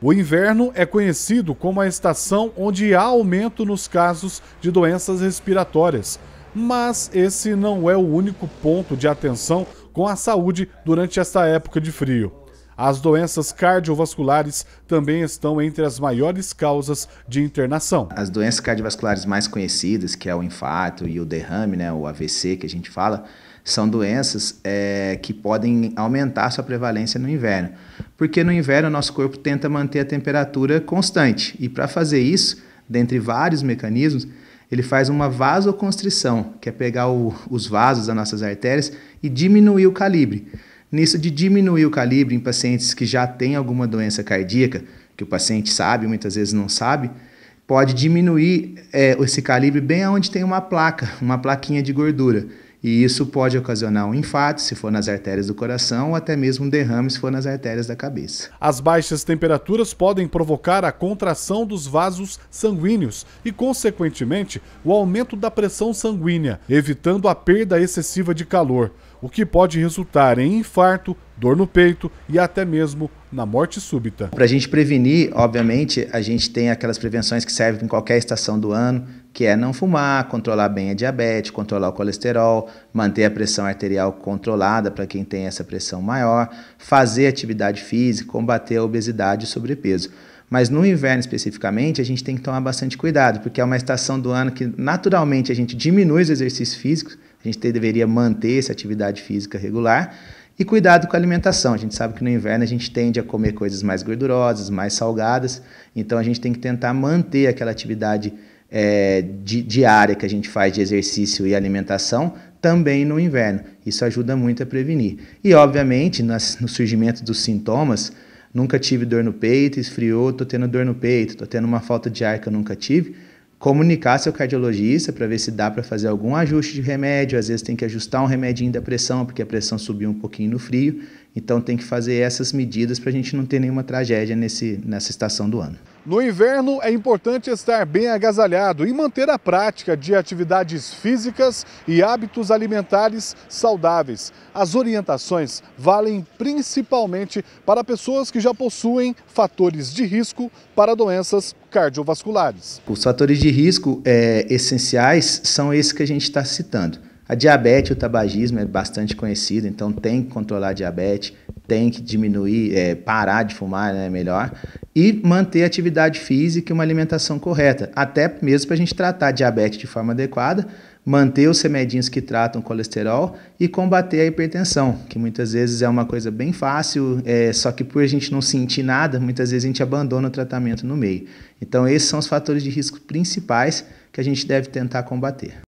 O inverno é conhecido como a estação onde há aumento nos casos de doenças respiratórias, mas esse não é o único ponto de atenção com a saúde durante esta época de frio. As doenças cardiovasculares também estão entre as maiores causas de internação. As doenças cardiovasculares mais conhecidas, que é o infarto e o derrame, né, o AVC que a gente fala, são doenças é, que podem aumentar sua prevalência no inverno. Porque no inverno o nosso corpo tenta manter a temperatura constante. E para fazer isso, dentre vários mecanismos, ele faz uma vasoconstrição, que é pegar o, os vasos das nossas artérias e diminuir o calibre. Nisso de diminuir o calibre em pacientes que já têm alguma doença cardíaca, que o paciente sabe, muitas vezes não sabe, pode diminuir é, esse calibre bem aonde tem uma placa, uma plaquinha de gordura e isso pode ocasionar um infarto, se for nas artérias do coração, ou até mesmo um derrame, se for nas artérias da cabeça. As baixas temperaturas podem provocar a contração dos vasos sanguíneos e, consequentemente, o aumento da pressão sanguínea, evitando a perda excessiva de calor, o que pode resultar em infarto, dor no peito e até mesmo na morte súbita. Para a gente prevenir, obviamente, a gente tem aquelas prevenções que servem em qualquer estação do ano, que é não fumar, controlar bem a diabetes, controlar o colesterol, manter a pressão arterial controlada para quem tem essa pressão maior, fazer atividade física, combater a obesidade e sobrepeso. Mas no inverno especificamente, a gente tem que tomar bastante cuidado, porque é uma estação do ano que naturalmente a gente diminui os exercícios físicos, a gente deveria manter essa atividade física regular. E cuidado com a alimentação. A gente sabe que no inverno a gente tende a comer coisas mais gordurosas, mais salgadas, então a gente tem que tentar manter aquela atividade física é, di diária que a gente faz de exercício e alimentação também no inverno. Isso ajuda muito a prevenir. E, obviamente, nas, no surgimento dos sintomas, nunca tive dor no peito, esfriou, estou tendo dor no peito, estou tendo uma falta de ar que eu nunca tive. Comunicar seu cardiologista para ver se dá para fazer algum ajuste de remédio. Às vezes tem que ajustar um remedinho da pressão, porque a pressão subiu um pouquinho no frio. Então tem que fazer essas medidas para a gente não ter nenhuma tragédia nesse, nessa estação do ano. No inverno é importante estar bem agasalhado e manter a prática de atividades físicas e hábitos alimentares saudáveis. As orientações valem principalmente para pessoas que já possuem fatores de risco para doenças cardiovasculares. Os fatores de risco é, essenciais são esses que a gente está citando. A diabetes, o tabagismo é bastante conhecido, então tem que controlar a diabetes tem que diminuir, é, parar de fumar, né, melhor, e manter atividade física e uma alimentação correta, até mesmo para a gente tratar a diabetes de forma adequada, manter os remedinhos que tratam colesterol e combater a hipertensão, que muitas vezes é uma coisa bem fácil, é, só que por a gente não sentir nada, muitas vezes a gente abandona o tratamento no meio. Então, esses são os fatores de risco principais que a gente deve tentar combater.